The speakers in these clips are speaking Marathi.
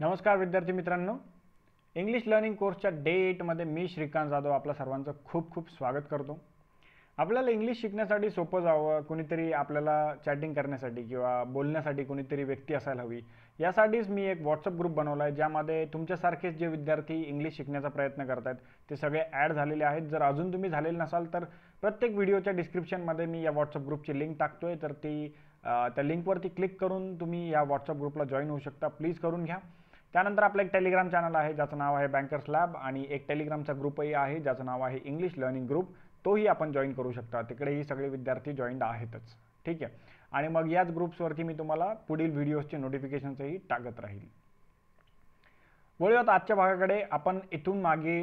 नमस्कार विद्यार्थी मित्रांनो इंग्लिश लर्निंग कोर्सच्या डे एटमध्ये मी श्रीकांत जाधव आपल्या सर्वांचं खूप खूप स्वागत करतो आपल्याला इंग्लिश शिकण्यासाठी सोपं जावं कुणीतरी आपल्याला चॅटिंग करण्यासाठी किंवा बोलण्यासाठी कुणीतरी व्यक्ती असायला हवी यासाठीच मी एक व्हॉट्सअप ग्रुप बनवला आहे ज्यामध्ये तुमच्यासारखेच जे विद्यार्थी इंग्लिश शिकण्याचा प्रयत्न करत आहेत ते सगळे ॲड झालेले आहेत जर अजून तुम्ही झालेले नसाल तर प्रत्येक व्हिडिओच्या डिस्क्रिप्शनमध्ये मी या व्हॉट्सअप ग्रुपची लिंक टाकतो आहे तर ती त्या लिंकवरती क्लिक करून तुम्ही या व्हॉट्सअप ग्रुपला जॉईन होऊ शकता प्लीज करून घ्या त्यानंतर आपलं एक टेलिग्राम चॅनल आहे ज्याचं नाव आहे बँकर्स लॅब आणि एक टेलिग्रामचा ग्रुपही आहे ज्याचं नाव आहे इंग्लिश लर्निंग ग्रुप तोही आपण जॉईन करू शकता तिकडेही सगळे विद्यार्थी जॉईंड आहेतच ठीक आहे आणि मग याच ग्रुप्सवरती मी तुम्हाला पुढील व्हिडिओजचे नोटिफिकेशन्सही टाकत राहील वळूयात आजच्या भागाकडे आपण इथून मागे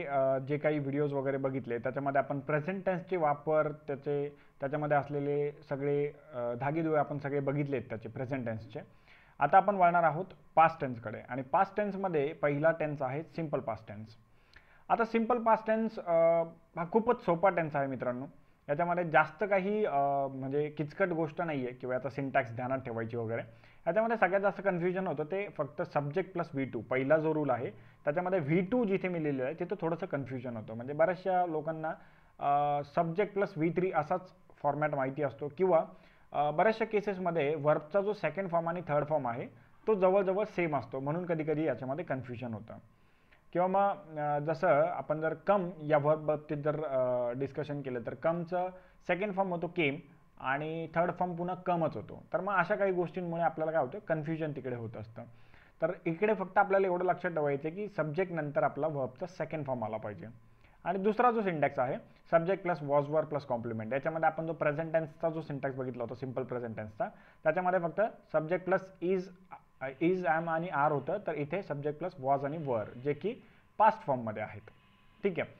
जे काही व्हिडिओज वगैरे बघितले त्याच्यामध्ये आपण प्रेझेंट टेन्सचे वापर त्याचे त्याच्यामध्ये असलेले सगळे धागेदुळे आपण सगळे बघितलेत त्याचे प्रेझेंट टेन्सचे आता आपण वळणार आहोत पास्ट टेन्सकडे आणि पास्ट टेन्समध्ये पहिला टेन्स आहे सिम्पल पास्ट टेन्स आता सिम्पल पास्ट टेन्स हा खूपच सोपा टेन्स आहे मित्रांनो याच्यामध्ये जास्त काही म्हणजे किचकट गोष्ट नाही आहे किंवा याचा सिंटॅक्स ध्यानात ठेवायची वगैरे याच्यामध्ये सगळ्यात जास्त कन्फ्युजन होतं ते फक्त सब्जेक्ट प्लस व्ही टू पहिला जो रूल आहे त्याच्यामध्ये व्ही टू जिथे मी लिहिलेलं आहे तिथं थोडंसं कन्फ्युजन होतं म्हणजे बऱ्याचशा लोकांना सब्जेक्ट प्लस व्ही थ्री असाच फॉर्मॅट माहिती असतो किंवा बऱ्याचशा केसेसमध्ये वर्बचा जो सेकंड फॉर्म आणि थर्ड फॉर्म आहे तो जवळजवळ सेम असतो म्हणून कधी कधी याच्यामध्ये कन्फ्युजन होतं किंवा मग जसं आपण जर कम या वर्ब बाबतीत जर डिस्कशन केलं तर कमचं सेकंड फॉर्म होतो केम आणि थर्ड फॉर्म पुन्हा कमच होतो तर मग अशा काही गोष्टींमुळे आपल्याला काय होतं कन्फ्युजन तिकडे होत असतं तर इकडे फक्त आपल्याला एवढं लक्षात ठेवायचं की सब्जेक्ट नंतर आपला वर्बचा सेकंड फॉर्म आला पाहिजे आणि दुसरा जो सिंटॅक्स आहे subject plus was were plus complement याच्यामध्ये आपण जो प्रेझेंटेन्सचा जो सिंटॅक्स बघितला होता सिम्पल प्रेझेंटेन्सचा त्याच्यामध्ये फक्त subject plus is is am आणि आर होतं तर इथे सब्जेक्ट प्लस वॉज आणि वर जे की पास्ट फॉर्ममध्ये आहेत ठीक आहे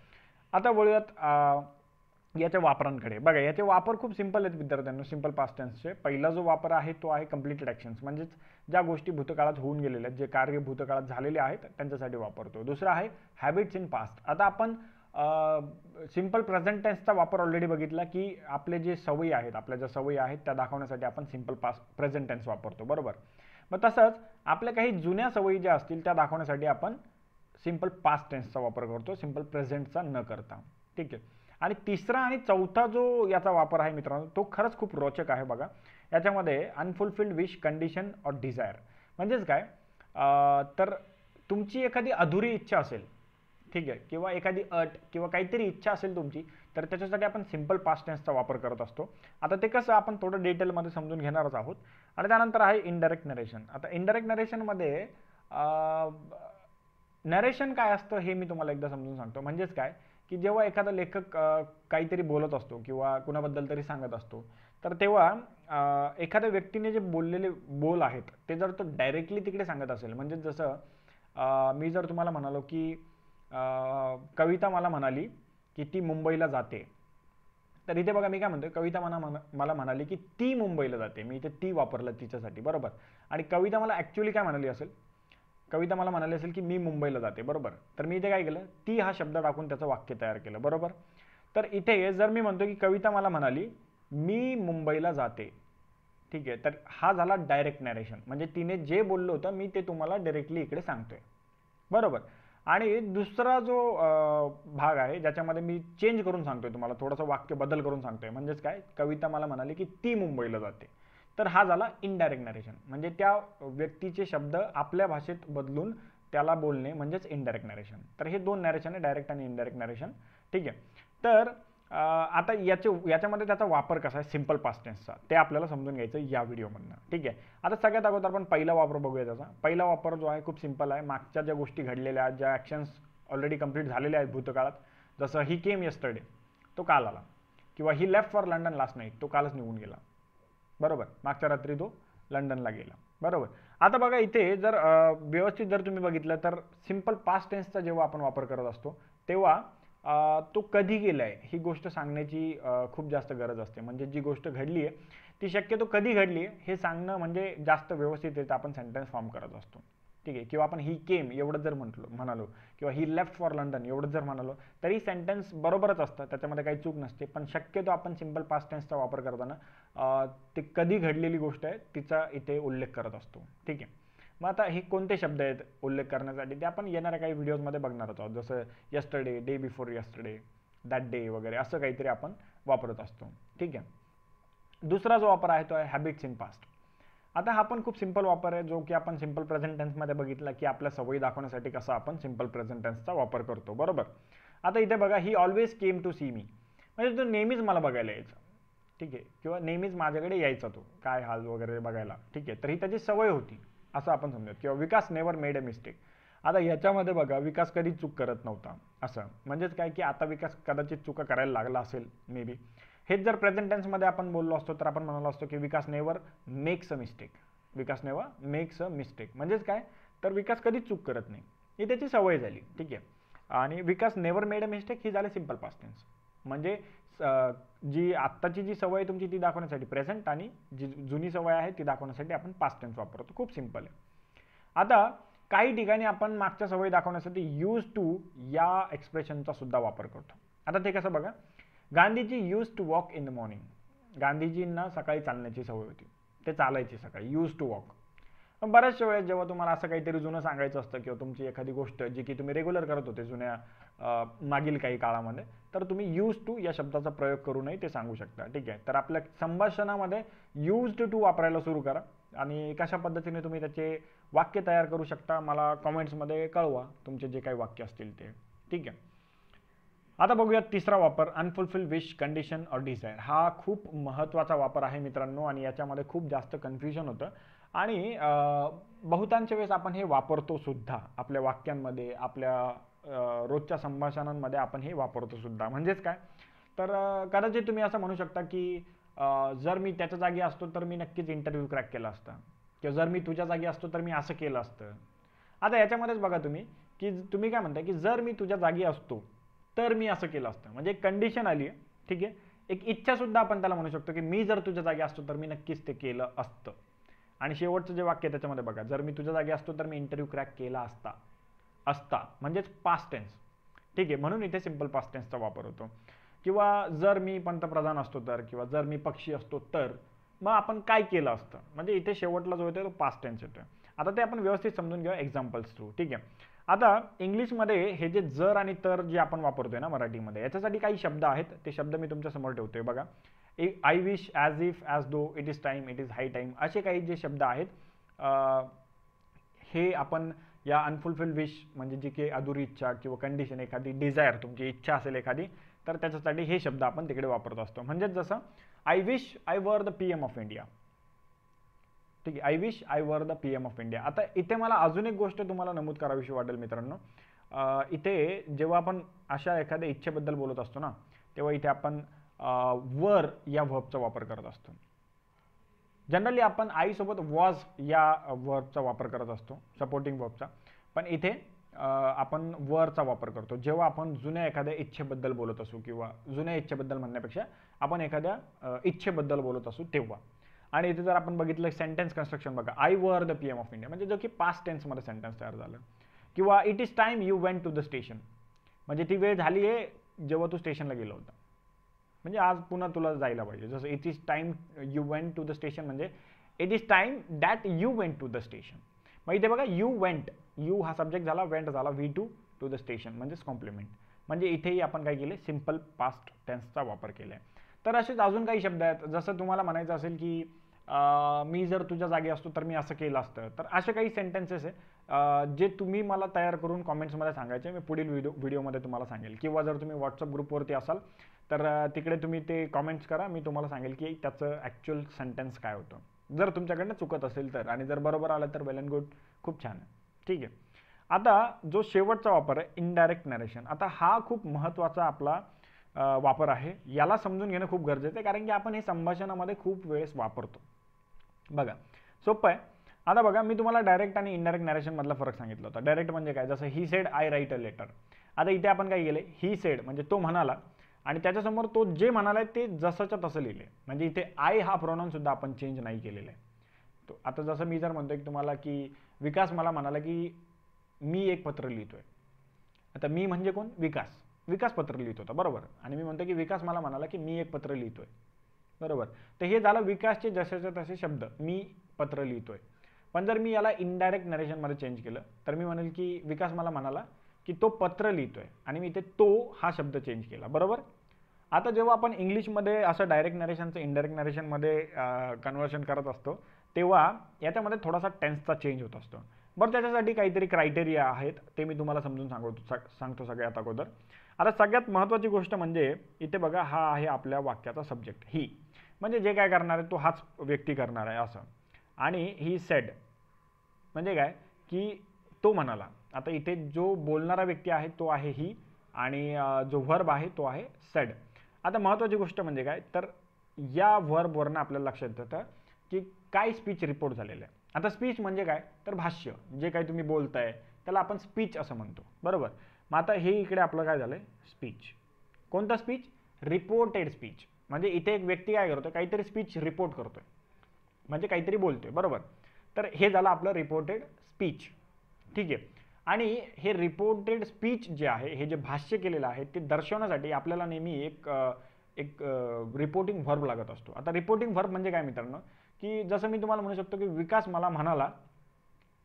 आता बोलूयात याच्या वापरांकडे बघा याचे वापर खूप सिंपल आहेत विद्यार्थ्यांना सिंपल पास्ट टेन्सचे पहिला जो वापर आहे तो आहे कम्प्लिटेड ॲक्शन्स म्हणजेच ज्या गोष्टी भूतकाळात होऊन गेलेल्या आहेत जे कार्य भूतकाळात झालेले आहेत त्यांच्यासाठी वापरतो दुसरा आहे हॅबिट्स इन पास्ट आता आपण सिम्पल प्रेझेंट टेन्सचा वापर ऑलरेडी बघितला की आपले जे सवयी आहेत आपल्या ज्या सवयी आहेत त्या दाखवण्यासाठी आपण सिम्पल पास प्रेझेंट टेन्स वापरतो बरोबर मग तसंच आपल्या काही जुन्या सवयी ज्या असतील त्या दाखवण्यासाठी आपण सिम्पल पास्ट टेन्सचा वापर करतो सिम्पल प्रेझेंटचा न करता ठीक आहे आणि तिसरा आणि चौथा जो याचा वापर आहे मित्रांनो तो खरंच खूप रोचक आहे बघा याच्यामध्ये अनफुलफिल्ड विश कंडिशन और डिझायर म्हणजेच काय तर तुमची एखादी अधुरी इच्छा असेल ठीक आहे किंवा एखादी अट किंवा काहीतरी इच्छा असेल तुमची तर त्याच्यासाठी आपण सिम्पल पास्ट टेन्सचा वापर करत असतो आता ते कसं आपण थोडं डिटेलमध्ये समजून घेणारच आहोत आणि त्यानंतर आहे इनडायरेक्ट नरेशन आता इनडायरेक्ट नरेशनमध्ये नरेशन काय असतं हे मी तुम्हाला एकदा समजून सांगतो म्हणजेच काय की जेव्हा एखादा लेखक काहीतरी बोलत असतो किंवा कुणाबद्दल तरी सांगत असतो तर तेव्हा एखाद्या व्यक्तीने जे बोललेले बोल आहेत ते जर तो डायरेक्टली तिकडे सांगत असेल म्हणजे जसं मी जर तुम्हाला म्हणालो की कविता मला म्हणाली की ती मुंबईला जाते तर इथे बघा मी काय म्हणतो कविता मला मला म्हणाली की ती मुंबईला जाते मी इथे ती वापरलं तिच्यासाठी बरोबर आणि कविता मला ॲक्च्युली काय म्हणाली असेल कविता मला म्हणाली असेल की मी मुंबईला जाते बरोबर तर मी इथे काय केलं ती हा शब्द टाकून त्याचं वाक्य तयार केलं बरोबर तर इथे जर मी म्हणतो की कविता मला म्हणाली मी मुंबईला जाते ठीक आहे तर हा झाला डायरेक्ट नॅरेशन म्हणजे तिने जे बोललं होतं मी ते तुम्हाला डायरेक्टली इकडे सांगतोय बरोबर आणि दुसरा जो भाग आहे ज्याच्यामध्ये मी चेंज करून सांगतोय तुम्हाला थोडंसं वाक्य बदल करून सांगतोय म्हणजेच काय कविता मला म्हणाली की ती मुंबईला जाते तर हा झाला इनडायरेक्ट नरेशन म्हणजे त्या व्यक्तीचे शब्द आपल्या भाषेत बदलून त्याला बोलणे म्हणजेच इनडायरेक्ट नरेशन तर हे दोन नॅरेशन आहे डायरेक्ट आणि इनडायरेक्ट नरेशन ठीक आहे तर आता याचे याच्यामध्ये त्याचा वापर कसा आहे सिम्पल टेन्सचा ते आपल्याला समजून घ्यायचं या व्हिडिओमधनं ठीक आहे आता सगळ्यात अगोदर आपण पहिला वापर बघूया त्याचा पहिला वापर जो आहे खूप सिम्पल आहे मागच्या ज्या गोष्टी घडलेल्या आहेत ज्या ॲक्शन्स ऑलरेडी कंप्लीट झालेल्या आहेत भूतकाळात जसं ही केम यस्टरडे तो काल आला किंवा he left for London last night तो कालच निघून गेला बरोबर मागच्या रात्री तो लंडनला गेला बरोबर आता बघा इथे जर व्यवस्थित जर तुम्ही बघितलं तर सिम्पल पास्ट टेन्सचा जेव्हा आपण वापर करत असतो तेव्हा तो कधी केला आहे ही गोष्ट सांगण्याची खूप जास्त गरज असते म्हणजे जी गोष्ट घडली आहे ती शक्यतो कधी घडली आहे हे सांगणं म्हणजे जास्त व्यवस्थितरित्या आपण सेंटेन्स फॉर्म करत असतो ठीक आहे किंवा आपण ही केम एवढं जर म्हटलो म्हणालो किंवा ही लेफ्ट फॉर लंडन एवढं जर म्हणालो तरी सेंटेन्स बरोबरच असतं त्याच्यामध्ये काही चूक नसते पण शक्यतो आपण सिम्पल पास्ट टेन्सचा वापर करताना ते कधी घडलेली गोष्ट आहे तिचा इथे उल्लेख करत असतो ठीक आहे मग आता हे कोणते शब्द आहेत उल्लेख करण्यासाठी ते आपण येणाऱ्या काही व्हिडिओजमध्ये बघणार आहोत जसं yesterday day before yesterday that day वगैरे असं काहीतरी आपण वापरत असतो ठीक आहे दुसरा जो वापर आहे तो आहे हॅबिट्स इन पास्ट आता हा पण खूप सिंपल वापर आहे जो की आपण सिंपल प्रेझेंटेन्समध्ये बघितला की आपल्या सवयी दाखवण्यासाठी कसा आपण सिंपल प्रेझेंटेन्सचा वापर करतो बरोबर आता इथे बघा he always came to see me म्हणजे तो नेहमीच मला बघायला यायचा ठीक आहे किंवा नेहमीच माझ्याकडे यायचा तो काय हाल वगैरे बघायला ठीक आहे तर ही त्याची सवय होती असं आपण समजूयात किंवा Vikas never made a mistake आता ह्याच्यामध्ये बघा विकास कधी चूक करत नव्हता असं म्हणजेच काय की आता विकास कदाचित चुका करायला लागला असेल मे बी हेच जर प्रेझेंट टेन्समध्ये आपण बोललो असतो तर आपण म्हणालो असतो की Vikas never makes a mistake Vikas never makes a mistake म्हणजेच काय तर विकास कधीच चूक करत नाही ही त्याची सवय झाली ठीक आहे आणि Vikas never made a mistake ही झाली सिम्पल पास्टेन्स म्हणजे जी आत्ताची जी सवय तुमची ती दाखवण्यासाठी प्रेझेंट आणि जी जुनी सवय आहे ती दाखवण्यासाठी आपण पास्ट टेन्स वापरतो खूप सिंपल आहे आता काही ठिकाणी आपण मागच्या सवयी दाखवण्यासाठी यूज टू या एक्सप्रेशनचा सुद्धा वापर करतो आता ते कसं बघा Gandhiji used to walk in the morning गांधीजींना सकाळी चालण्याची सवय होती ते चालायची सकाळी यूज टू वॉक पण बऱ्याचशा वेळेस जेव्हा तुम्हाला असं काहीतरी जुनं सांगायचं असतं किंवा तुमची एखादी गोष्ट जी की तुम्ही रेग्युलर करत होते जुन्या मागील काही काळामध्ये तर तुम्ही यूज टू या शब्दाचा प्रयोग करूनही ते सांगू शकता ठीक आहे तर आपल्या संभाषणामध्ये यूज टू वापरायला सुरू करा आणि कशा पद्धतीने तुम्ही त्याचे वाक्य तयार करू शकता मला कॉमेंट्समध्ये कळवा तुमचे जे काही वाक्य असतील ते ठीक आहे आता बघूयात तिसरा वापर unfulfil wish condition or desire हा खूप महत्त्वाचा वापर आहे मित्रांनो आणि याच्यामध्ये खूप जास्त कन्फ्युजन होतं आणि बहुतांश वेळेस आपण हे वापरतो सुद्धा आपल्या वाक्यांमध्ये आपल्या रोजच्या संभाषणांमध्ये आपण हे वापरतो सुद्धा म्हणजेच काय तर कदाचित तुम्ही असं म्हणू शकता की जर मी त्याच्या जागी असतो तर मी नक्कीच इंटरव्ह्यू क्रॅक केला असता किंवा जर मी तुझ्या जागी असतो तर मी असं केलं असतं आता याच्यामध्येच बघा तुम्ही की तुम्ही काय म्हणता की जर मी तुझ्या जागी असतो तर मी असं केलं असतं म्हणजे एक कंडिशन आली आहे ठीक आहे एक इच्छासुद्धा आपण त्याला म्हणू शकतो की मी जर तुझ्या जागी असतो तर मी नक्कीच ते केलं असतं आणि शेवटचं जे वाक्य त्याच्यामध्ये बघा जर मी तुझ्या जागी असतो तर मी इंटरव्ह्यू क्रॅक केला असता असता म्हणजेच पास्ट टेन्स ठीक आहे म्हणून इथे सिम्पल पास्ट टेन्सचा वापर होतो किंवा जर मी पंतप्रधान असतो तर किंवा जर मी पक्षी असतो तर मग आपण काय केलं असतं म्हणजे इथे शेवटला जो येतो तो पास्ट टेन्स येतो आता ते आपण व्यवस्थित समजून घेऊ एक्झाम्पल्स थ्रू ठीक आहे आता इंग्लिशमध्ये हे जे जर आणि तर जे आपण वापरतोय ना मराठीमध्ये याच्यासाठी काही शब्द आहेत ते शब्द मी तुमच्यासमोर ठेवतोय बघा I wish as if as though it is time it is high time असे काही जे शब्द आहेत हे आपण या अनफुलफिल्ड विश म्हणजे जी काही अधुरी इच्छा किंवा कंडिशन एखादी डिझायर तुमची इच्छा असेल एखादी तर त्याच्यासाठी हे शब्द आपण तिकडे वापरत असतो म्हणजेच जसं I wish I were the P M of India ठीक आहे I wish I were the P M of India आता इथे मला अजून एक गोष्ट तुम्हाला नमूद करावीशी वाटेल मित्रांनो इथे जेव्हा आपण अशा एखाद्या इच्छेबद्दल बोलत असतो ना तेव्हा इथे आपण वर या व्हर्बचा वापर करत असतो जनरली आपण आईसोबत वॉज या वर्बचा वापर करत असतो सपोर्टिंग वर्बचा पण इथे आपण वरचा वापर करतो जेव्हा आपण जुन्या एखाद्या इच्छेबद्दल बोलत असू किंवा जुन्या इच्छेबद्दल म्हणण्यापेक्षा आपण एखाद्या इच्छेबद्दल बोलत असू तेव्हा आणि इथे जर आपण बघितलं सेंटेन्स कन्स्ट्रक्शन बघा I were the P M of India म्हणजे जो की पास्ट टेन्समध्ये सेंटेन्स तयार झालं किंवा it is time you went to the station म्हणजे ती वेळ झाली आहे जेव्हा तू स्टेशनला गेलो होता म्हणजे आज पुन्हा तुला जायला पाहिजे जसं it is time you went to the station म्हणजे it is time that you went to the station मग इथे बघा यू वेंट यू हा सब्जेक्ट झाला वेंट झाला V two to the station म्हणजेच कॉम्प्लिमेंट म्हणजे इथेही आपण काय केले सिम्पल पास्ट टेन्सचा वापर केला आहे तर असेच अजून काही शब्द आहेत जसं तुम्हाला म्हणायचं असेल की मी जर तुझ्या जागी असतो तर मी असं केलं असतं तर असे काही सेंटेन्सेस आहे जे तुम्ही मला तयार करून कॉमेंट्समध्ये सांगायचे मी पुढील व्हिडिओ व्हिडिओमध्ये तुम्हाला सांगेल किंवा जर तुम्ही व्हॉट्सअप ग्रुपवरती असाल तर तिकडे तुम्ही ते कॉमेंट्स करा मी तुम्हाला सांगेल की त्याचं ॲक्च्युअल सेंटेन्स काय होतं जर तुमच्याकडनं चुकत असेल तर आणि जर बरोबर आलं तर वेल अँड गुड खूप छान आहे ठीक आहे आता जो शेवटचा वापर आहे इनडायरेक्ट नरेशन आता हा खूप महत्त्वाचा आपला वापर आहे याला समजून घेणं खूप गरजेचं आहे कारण की आपण हे संभाषणामध्ये खूप वेळेस वापरतो बघा सोपं आहे आता बघा मी तुम्हाला डायरेक्ट आणि इनडायरेक्ट नॅरेशनमधला फरक सांगितलं होता डायरेक्ट म्हणजे काय जसं he said I write a letter आता इथे आपण काय केले ही सेड म्हणजे तो म्हणाला आणि त्याच्यासमोर तो जे म्हणाला आहे ते जसंच्या तसं लिहिले म्हणजे इथे आय हा प्रोनाऊनसुद्धा आपण चेंज नाही केलेला आहे तो आता जसं मी जर म्हणतोय की तुम्हाला की विकास मला म्हणाला की मी एक पत्र लिहितो आहे आता मी म्हणजे कोण विकास विकास पत्र लिहित होता बरोबर आणि मी म्हणतो की विकास मला म्हणाला की मी एक पत्र लिहितो आहे बरोबर तर हे झालं विकासचे जसेच्या तसे शब्द मी पत्र लिहितो आहे पण जर मी याला इनडायरेक्ट नरेशनमध्ये चेंज केलं तर मी म्हणेल की विकास मला म्हणाला की तो पत्र लिहितो आहे आणि मी इथे तो हा शब्द चेंज केला बरोबर आता जेव्हा आपण इंग्लिशमध्ये असं डायरेक्ट नरेशनचं इनडायरेक्ट नरेशनमध्ये कन्वर्शन करत असतो तेव्हा याच्यामध्ये थोडासा टेन्सचा चेंज होत असतो बरं त्याच्यासाठी काहीतरी क्रायटेरिया आहेत ते मी तुम्हाला समजून सांगतो सा सांगतो सगळ्यात अगोदर आता सगळ्यात महत्त्वाची गोष्ट म्हणजे इथे बघा हा आहे आपल्या वाक्याचा सब्जेक्ट ही म्हणजे जे काय करणार आहे तो हाच व्यक्ती करणार आहे असं आणि ही सेड म्हणजे काय की तो म्हणाला आता इथे जो बोलणारा व्यक्ती आहे तो आहे ही आणि जो व्हर्ब आहे तो आहे सेड आता महत्त्वाची गोष्ट म्हणजे काय तर या व्हर्बवरनं आपल्याला लक्षात येतं की काय स्पीच रिपोर्ट झालेलं आहे आता स्पीच म्हणजे काय तर भाष्य जे काही तुम्ही बोलताय त्याला आपण स्पीच असं म्हणतो बरोबर मग आता हे इकडे आपलं काय झालं आहे स्पीच कोणता स्पीच रिपोर्टेड स्पीच म्हणजे इथे एक व्यक्ती काय करतो काहीतरी स्पीच रिपोर्ट करतो म्हणजे काहीतरी बोलते बरोबर तर हे झालं आपलं रिपोर्टेड स्पीच ठीक आहे आणि हे रिपोर्टेड स्पीच जे आहे हे जे भाष्य केलेलं आहे ते दर्शवण्यासाठी आपल्याला नेहमी एक एक रिपोर्टिंग व्हर्ब लागत असतो आता रिपोर्टिंग व्हर्ब म्हणजे काय मित्रांनो की जसं मी तुम्हाला म्हणू शकतो की विकास मला म्हणाला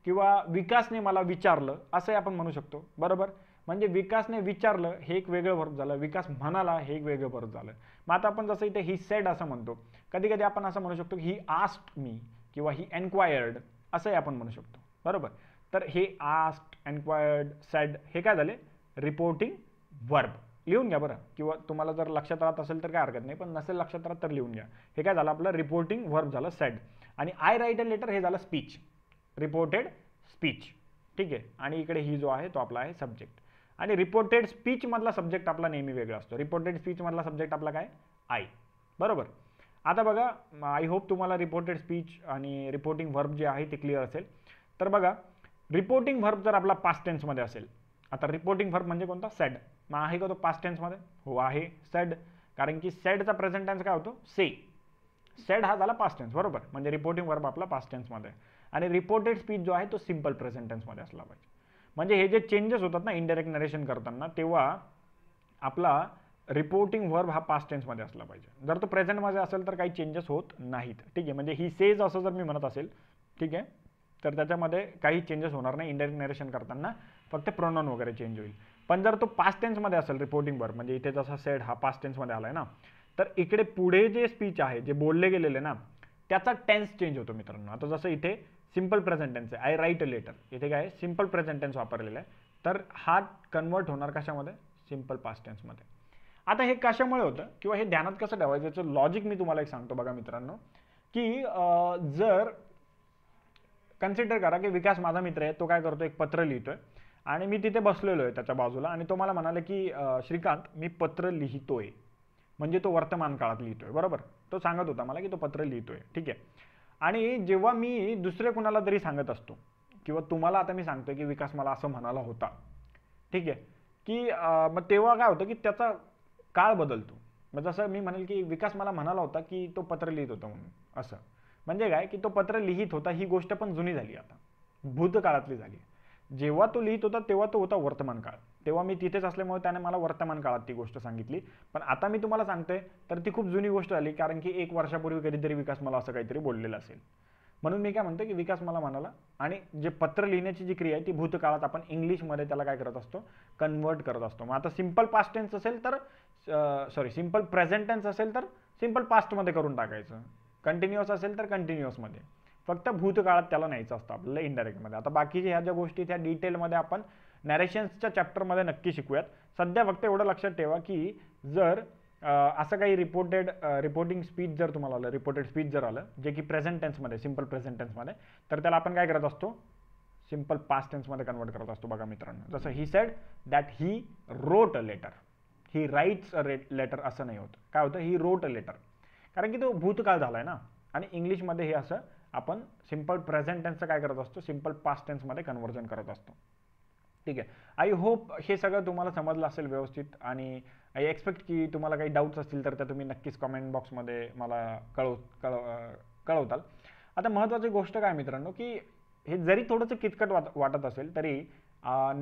किंवा विकासने मला विचारलं असंही आपण म्हणू शकतो बरोबर म्हणजे विकासने विचारलं हे एक वेगळं वर्ब झालं विकास म्हणाला हे एक वेगळं वर्ब झालं मग आता आपण जसं इथे ही सेड असं म्हणतो कधी कधी आपण असं म्हणू शकतो ही आस्ट मी किंवा ही एन्क्वायर्ड असंही आपण म्हणू शकतो बरोबर तर हे आस्ट एन्क्वायर्ड सेड हे काय झाले रिपोर्टिंग वर्ब लिहून घ्या बरं किंवा तुम्हाला जर लक्षात राहत असेल तर काय हरकत नाही पण नसेल लक्षात राहत तर लिहून घ्या हे काय झालं आपलं रिपोर्टिंग वर्ब झालं सेड आणि आय राईट अ लेटर हे झालं स्पीच रिपोर्टेड स्पीच ठीक आहे आणि इकडे ही जो आहे तो आपला आहे सब्जेक्ट आणि रिपोर्टेड स्पीचमधला सब्जेक्ट आपला नेहमी वेगळा असतो रिपोर्टेड स्पीचमधला सब्जेक्ट आपला काय आय बरोबर आता बघा आय होप तुम्हाला रिपोर्टेड स्पीच आणि रिपोर्टिंग वर्ब जे आहे ते क्लिअर असेल तर बघा रिपोर्टिंग व्हर्ब जर आपला पास्ट टेन्समध्ये असेल आता रिपोर्टिंग व्हर्ब म्हणजे कोणता सेड मग आहे का तो पास्ट टेन्समध्ये हो आहे सेड कारण की सॅडचा प्रेझेंट टेन्स काय होतो से सेड हा झाला पास्ट टेन्स बरोबर म्हणजे रिपोर्टिंग व्हर्ब आपला पास्ट टेन्समध्ये आणि रिपोर्टेड स्पीच जो आहे तो सिम्पल प्रेझेंट टेन्समध्ये असला पाहिजे म्हणजे हे जे चेंजेस होतात ना इनडायरेक्ट नरेशन करताना तेव्हा आपला रिपोर्टिंग वर्ब हा पास्ट टेन्समध्ये असला पाहिजे जर तो प्रेझेंटमध्ये असेल तर काही चेंजेस होत नाहीत ठीक आहे म्हणजे ही सेज असं जर मी म्हणत असेल ठीक आहे तर त्याच्यामध्ये काही चेंजेस होणार नाही इंडायरेक्ट नरेशन करताना फक्त प्रोनॉन वगैरे चेंज होईल पण जर तो पास्ट टेन्समध्ये असेल रिपोर्टिंग वर्ब म्हणजे इथे जसा सेड हा पास्ट टेन्समध्ये आला आहे ना तर इकडे पुढे जे स्पीच आहे जे बोलले गेलेले ना त्याचा टेन्स चेंज होतो मित्रांनो आता जसं इथे सिम्पल प्रेझेंटेन्स आहे आय राईट अ लेटर इथे काय आहे सिम्पल प्रेझेंटेन्स वापरलेला आहे तर हा कन्वर्ट होणार कशामध्ये सिम्पल पास्ट टेन्समध्ये आता हे कशामुळे होतं किंवा हे ध्यानात कसं ठेवायचं याचं लॉजिक मी तुम्हाला एक सांगतो बघा मित्रांनो की जर कन्सिडर करा की विकास माझा मित्र आहे तो काय करतो एक पत्र लिहितोय आणि मी तिथे बसलेलो आहे त्याच्या बाजूला आणि तो मला म्हणाले की श्रीकांत मी पत्र लिहितोय म्हणजे तो वर्तमान काळात लिहितोय बरोबर तो सांगत होता मला की तो पत्र लिहितोय ठीक आहे आणि जेव्हा मी दुसरे कुणाला तरी सांगत असतो किंवा तुम्हाला आता मी सांगतो की विकास मला असं म्हणाला होता ठीक आहे की मग तेव्हा काय होतं की त्याचा काळ बदलतो मग जसं मी म्हणेल की विकास मला म्हणाला होता की तो पत्र लिहित होता म्हणून असं म्हणजे काय की तो पत्र लिहित होता ही गोष्ट पण जुनी झाली आता भूतकाळातली झाली जेव्हा तो लिहित होता तेव्हा तो होता वर्तमान काळ तेव्हा मी तिथेच असल्यामुळे त्याने मला वर्तमान काळात ती गोष्ट सांगितली पण आता मी तुम्हाला सांगते तर ती खूप जुनी गोष्ट झाली कारण की एक वर्षापूर्वी कधीतरी विकास मला असं काहीतरी बोललेलं असेल म्हणून मी काय म्हणतो की विकास मला म्हणाला आणि जे पत्र लिहिण्याची जी क्रिया आहे ती भूतकाळात आपण इंग्लिशमध्ये त्याला काय करत असतो कन्वर्ट करत असतो मग आता सिम्पल पास्ट टेन्स असेल तर सॉरी सिम्पल प्रेझेंट टेन्स असेल तर सिम्पल पास्टमध्ये करून टाकायचं कंटिन्युअस असेल तर कंटिन्युअसमध्ये फक्त भूतकाळात त्याला न्यायचं असतं आपल्याला इनडायरेक्टमध्ये आता बाकीच्या ह्या ज्या गोष्टी त्या डिटेलमध्ये आपण नॅरेशन्सच्या चॅप्टरमध्ये नक्की शिकूयात सध्या फक्त एवढं लक्षात ठेवा की जर असं काही रिपोर्टेड रिपोर्टिंग स्पीच जर तुम्हाला आलं रिपोर्टेड स्पीच जर आलं जे की प्रेझेंट टेन्समध्ये सिम्पल प्रेझेंट टेन्समध्ये तर त्याला आपण काय करत असतो सिम्पल पास्ट टेन्समध्ये कन्वर्ट करत असतो बघा मित्रांनो जसं he said that he wrote a letter he writes a letter असं नाही होतं काय होतं ही रोट अ लेटर कारण की तो भूतकाळ झाला आहे ना आणि इंग्लिशमध्ये हे असं आपण सिम्पल प्रेझेंट टेन्सचं काय करत असतो सिम्पल पास्ट टेन्समध्ये कन्वर्जन करत असतो ठीक आहे आय होप हे सगळं तुम्हाला समजलं असेल व्यवस्थित आणि आय एक्सपेक्ट की तुम्हाला काही डाऊट्स असतील तर त्या तुम्ही नक्कीच कमेंट बॉक्समध्ये मला कळव कळव कळवताल आता महत्त्वाची गोष्ट काय मित्रांनो की हे जरी थोडंसं किचकट वाट वाटत असेल तरी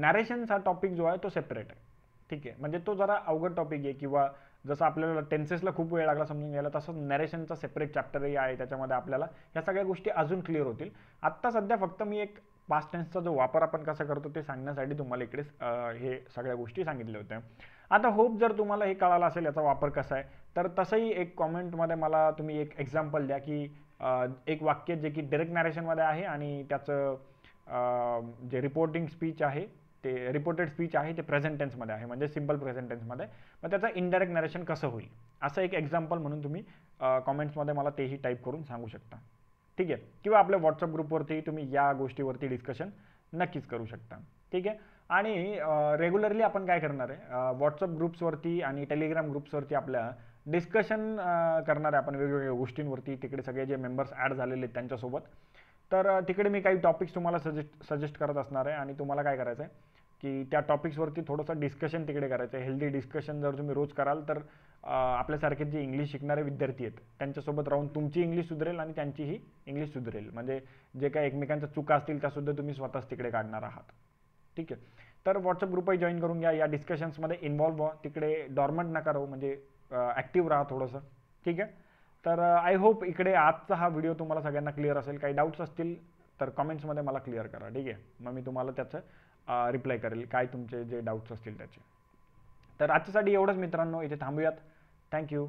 नॅरेशनचा टॉपिक जो आहे तो सेपरेट आहे ठीक आहे म्हणजे तो जरा अवघड टॉपिक आहे किंवा जसं आपल्याला टेन्सेसला खूप वेळ लागला समजून घ्यायला तसंच नॅरेशनचा सेपरेट चॅप्टरही आहे त्याच्यामध्ये आपल्याला ह्या सगळ्या गोष्टी अजून क्लिअर होतील आत्ता सध्या फक्त मी एक पास्ट टेन्सचा जो वापर आपण कसा करतो ते सांगण्यासाठी तुम्हाला इकडे हे सगळ्या गोष्टी सांगितल्या होत्या आता होप जर तुम्हाला हे कळालं असेल याचा वापर कसा आहे तर तसंही एक कॉमेंटमध्ये मला तुम्ही एक एक्झाम्पल द्या की एक वाक्य जे की डिरेक्ट नॅरेशनमध्ये आहे आणि त्याचं जे रिपोर्टिंग स्पीच आहे ते रिपोर्टेड स्पीच आहे ते प्रेझेंट टेन्समध्ये आहे म्हणजे सिम्पल प्रेझेंट टेन्समध्ये मग त्याचं इनडायरेक्ट नॅरेशन कसं होईल असं एक एक्झाम्पल म्हणून तुम्ही कॉमेंट्समध्ये मला तेही टाईप करून सांगू शकता ठीक आहे किंवा आपल्या व्हॉट्सअप ग्रुपवरती तुम्ही या गोष्टीवरती डिस्कशन नक्कीच करू शकता ठीक आहे आणि रेग्युलरली आपण काय करणार आहे व्हॉट्सअप ग्रुप्सवरती आणि टेलिग्राम ग्रुप्सवरती आपल्या डिस्कशन करणार आहे आपण वेगवेगळ्या गोष्टींवरती तिकडे सगळे जे मेंबर्स ॲड झालेले आहेत त्यांच्यासोबत तर तिकडे मी काही टॉपिक्स तुम्हाला सजेस्ट सजेस्ट करत असणार आहे आणि तुम्हाला काय करायचं आहे की त्या टॉपिक्सवरती थोडंसं डिस्कशन तिकडे करायचं हेल्दी डिस्कशन जर तुम्ही रोज कराल तर आपल्यासारखे जे इंग्लिश शिकणारे विद्यार्थी आहेत त्यांच्यासोबत राहून तुमची इंग्लिश सुधरेल आणि त्यांचीही इंग्लिश सुधरेल म्हणजे जे काही एकमेकांच्या चुका असतील त्यासुद्धा तुम्ही स्वतःच तिकडे काढणार आहात ठीक आहे तर व्हॉट्सअप ग्रुपही जॉईन करून घ्या या डिस्कशन्समध्ये इन्वॉल्व्ह व्हा तिकडे डॉर्मंट नका राहू म्हणजे ॲक्टिव्ह राहा थोडंसं ठीक आहे तर आय होप इकडे आजचा हा व्हिडिओ तुम्हाला सगळ्यांना क्लिअर असेल काही डाऊट्स असतील तर कमेंट्समध्ये मला क्लिअर करा ठीक आहे मग मी तुम्हाला त्याचं रिप्लाय करेल काय तुमचे जे डाऊट्स असतील त्याचे तर आजच्यासाठी एवढंच मित्रांनो इथे थांबूयात थँक्यू